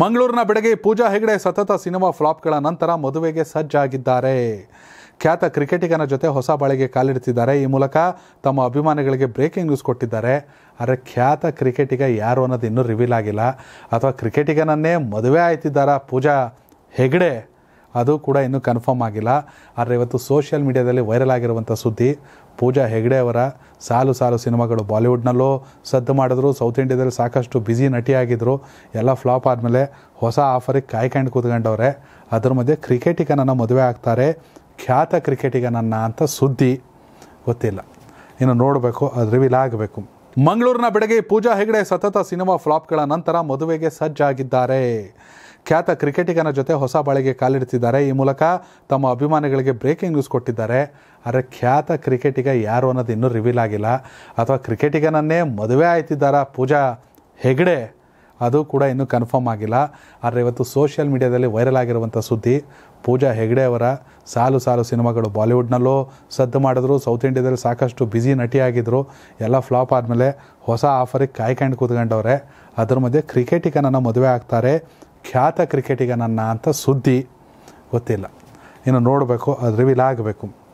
ಮಂಗಳೂರಿನ ಬೆಡಗೆ ಪೂಜಾ ಹೆಗ್ಡೆ ಸತತ ಸಿನಿಮಾ ಫ್ಲಾಪ್ಗಳ ನಂತರ ಮದುವೆಗೆ ಸಜ್ಜಾಗಿದ್ದಾರೆ ಖ್ಯಾತ ಕ್ರಿಕೆಟಿಗನ ಜೊತೆ ಹೊಸ ಬಾಳಿಗೆ ಕಾಲಿಡ್ತಿದ್ದಾರೆ ಈ ಮೂಲಕ ತಮ್ಮ ಅಭಿಮಾನಿಗಳಿಗೆ ಬ್ರೇಕಿಂಗ್ ನ್ಯೂಸ್ ಕೊಟ್ಟಿದ್ದಾರೆ ಆದರೆ ಖ್ಯಾತ ಕ್ರಿಕೆಟಿಗ ಯಾರು ಅನ್ನೋದು ಇನ್ನೂ ರಿವೀಲ್ ಆಗಿಲ್ಲ ಅಥವಾ ಕ್ರಿಕೆಟಿಗನನ್ನೇ ಮದುವೆ ಆಯ್ತಿದ್ದಾರಾ ಪೂಜಾ ಹೆಗ್ಡೆ ಅದು ಕೂಡ ಇನ್ನೂ ಕನ್ಫರ್ಮ್ ಆಗಿಲ್ಲ ಆದರೆ ಇವತ್ತು ಸೋಷಿಯಲ್ ಮೀಡಿಯಾದಲ್ಲಿ ವೈರಲ್ ಆಗಿರುವಂಥ ಸುದ್ದಿ ಪೂಜಾ ಹೆಗ್ಡೆ ಅವರ ಸಾಲು ಸಾಲು ಸಿನಿಮಾಗಳು ಬಾಲಿವುಡ್ನಲ್ಲೂ ಸದ್ದು ಮಾಡಿದ್ರು ಸೌತ್ ಇಂಡಿಯಾದಲ್ಲಿ ಸಾಕಷ್ಟು ಬ್ಯುಸಿ ನಟಿಯಾಗಿದ್ದರು ಎಲ್ಲ ಫ್ಲಾಪ್ ಆದಮೇಲೆ ಹೊಸ ಆಫರಿಗೆ ಕಾಯ್ಕೊಂಡು ಕೂತ್ಕೊಂಡವ್ರೆ ಅದ್ರ ಮಧ್ಯೆ ಕ್ರಿಕೆಟಿಗ ನನ್ನ ಮದುವೆ ಆಗ್ತಾರೆ ಖ್ಯಾತ ಕ್ರಿಕೆಟಿಗ ನನ್ನ ಅಂತ ಸುದ್ದಿ ಗೊತ್ತಿಲ್ಲ ಇನ್ನು ನೋಡಬೇಕು ಅದು ರಿವೀಲ್ ಆಗಬೇಕು ಮಂಗಳೂರಿನ ಬೆಳಗ್ಗೆ ಪೂಜಾ ಹೆಗ್ಡೆ ಸತತ ಸಿನಿಮಾ ಫ್ಲಾಪ್ಗಳ ನಂತರ ಮದುವೆಗೆ ಸಜ್ಜಾಗಿದ್ದಾರೆ ಖ್ಯಾತ ಕ್ರಿಕೆಟಿಗನ ಜೊತೆ ಹೊಸ ಬಾಳಿಗೆ ಕಾಲಿಡ್ತಿದ್ದಾರೆ ಈ ಮೂಲಕ ತಮ್ಮ ಅಭಿಮಾನಿಗಳಿಗೆ ಬ್ರೇಕಿಂಗ್ ನ್ಯೂಸ್ ಕೊಟ್ಟಿದ್ದಾರೆ ಆದರೆ ಖ್ಯಾತ ಕ್ರಿಕೆಟಿಗ ಯಾರು ಅನ್ನೋದು ಇನ್ನೂ ರಿವೀಲ್ ಆಗಿಲ್ಲ ಅಥವಾ ಕ್ರಿಕೆಟಿಗನನ್ನೇ ಮದುವೆ ಆಯ್ತಿದ್ದಾರ ಪೂಜಾ ಹೆಗಡೆ ಅದು ಕೂಡ ಇನ್ನೂ ಕನ್ಫರ್ಮ್ ಆಗಿಲ್ಲ ಆದರೆ ಇವತ್ತು ಸೋಷಿಯಲ್ ಮೀಡಿಯಾದಲ್ಲಿ ವೈರಲ್ ಆಗಿರುವಂಥ ಸುದ್ದಿ ಪೂಜಾ ಹೆಗ್ಡೆ ಅವರ ಸಾಲು ಸಾಲು ಸಿನಿಮಾಗಳು ಬಾಲಿವುಡ್ನಲ್ಲೂ ಸದ್ದು ಮಾಡಿದ್ರು ಸೌತ್ ಇಂಡಿಯಾದಲ್ಲಿ ಸಾಕಷ್ಟು ಬ್ಯುಸಿ ನಟಿಯಾಗಿದ್ದರು ಎಲ್ಲ ಫ್ಲಾಪ್ ಆದಮೇಲೆ ಹೊಸ ಆಫರಿಗೆ ಕಾಯ್ಕೊಂಡು ಕೂತ್ಕೊಂಡವ್ರೆ ಅದ್ರ ಮಧ್ಯೆ ಕ್ರಿಕೆಟಿಗನನ್ನು ಮದುವೆ ಆಗ್ತಾರೆ ಖ್ಯಾತ ನನ್ನ ಅಂತ ಸುದ್ದಿ ಗೊತ್ತಿಲ್ಲ ಇನ್ನು ನೋಡಬೇಕು ಅದು ರಿವೀಲ್ ಆಗಬೇಕು